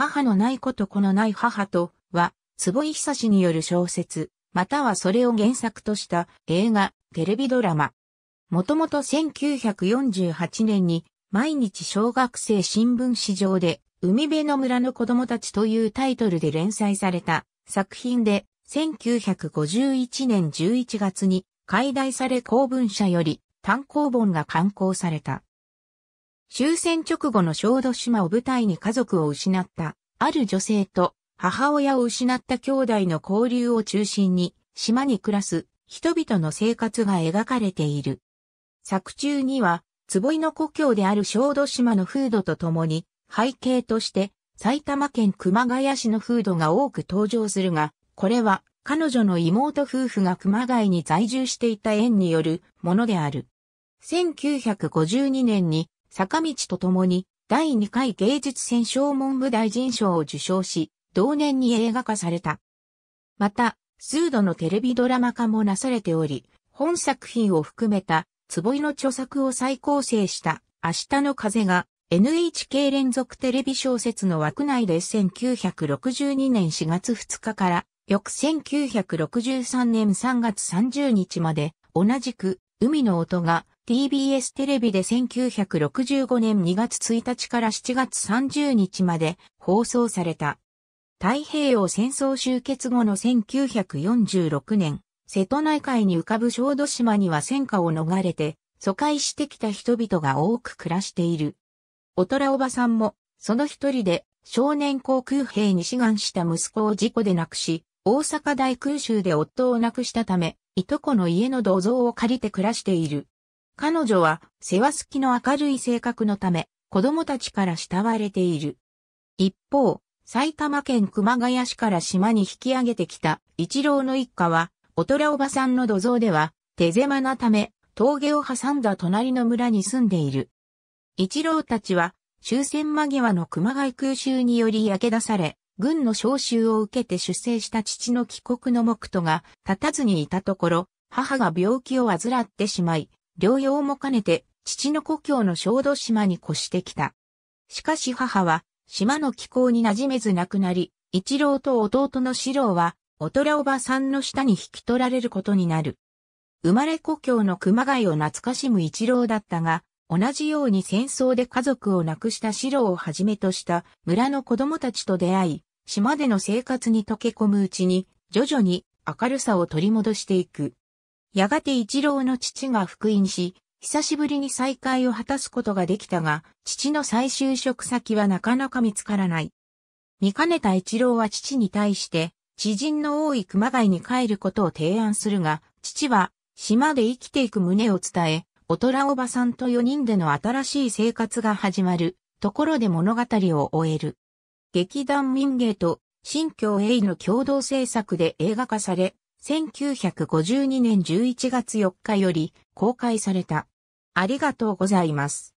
母のないこと子のない母とは、坪井久志による小説、またはそれを原作とした映画、テレビドラマ。もともと1948年に毎日小学生新聞史上で海辺の村の子供たちというタイトルで連載された作品で1951年11月に解題され公文社より単行本が刊行された。終戦直後の小豆島を舞台に家族を失った、ある女性と母親を失った兄弟の交流を中心に、島に暮らす人々の生活が描かれている。作中には、坪井の故郷である小豆島の風土とともに、背景として埼玉県熊谷市の風土が多く登場するが、これは彼女の妹夫婦が熊谷に在住していた縁によるものである。1952年に坂道とともに第2回芸術戦勝文部大臣賞を受賞し、同年に映画化された。また、数度のテレビドラマ化もなされており、本作品を含めた坪井の著作を再構成した明日の風が NHK 連続テレビ小説の枠内で1962年4月2日から翌1963年3月30日まで同じく海の音が TBS テレビで1965年2月1日から7月30日まで放送された。太平洋戦争終結後の1946年、瀬戸内海に浮かぶ小豆島には戦火を逃れて、疎開してきた人々が多く暮らしている。おとらおばさんも、その一人で、少年航空兵に志願した息子を事故で亡くし、大阪大空襲で夫を亡くしたため、いとこの家の土蔵を借りて暮らしている。彼女は世話好きの明るい性格のため、子供たちから慕われている。一方、埼玉県熊谷市から島に引き上げてきた一郎の一家は、おとらおばさんの土蔵では、手狭なため、峠を挟んだ隣の村に住んでいる。一郎たちは、終戦間際の熊谷空襲により焼け出され、軍の召集を受けて出征した父の帰国の目途が立たずにいたところ、母が病気を患ってしまい、療養も兼ねて、父の故郷の小豆島に越してきた。しかし母は、島の気候に馴染めず亡くなり、一郎と弟の四郎は、おとらおばさんの下に引き取られることになる。生まれ故郷の熊谷を懐かしむ一郎だったが、同じように戦争で家族を亡くした四郎をはじめとした村の子供たちと出会い、島での生活に溶け込むうちに、徐々に明るさを取り戻していく。やがて一郎の父が復員し、久しぶりに再会を果たすことができたが、父の再就職先はなかなか見つからない。見かねた一郎は父に対して、知人の多い熊谷に帰ることを提案するが、父は、島で生きていく旨を伝え、おとらおばさんと四人での新しい生活が始まる、ところで物語を終える。劇団民芸と新京栄の共同制作で映画化され、1952年11月4日より公開された。ありがとうございます。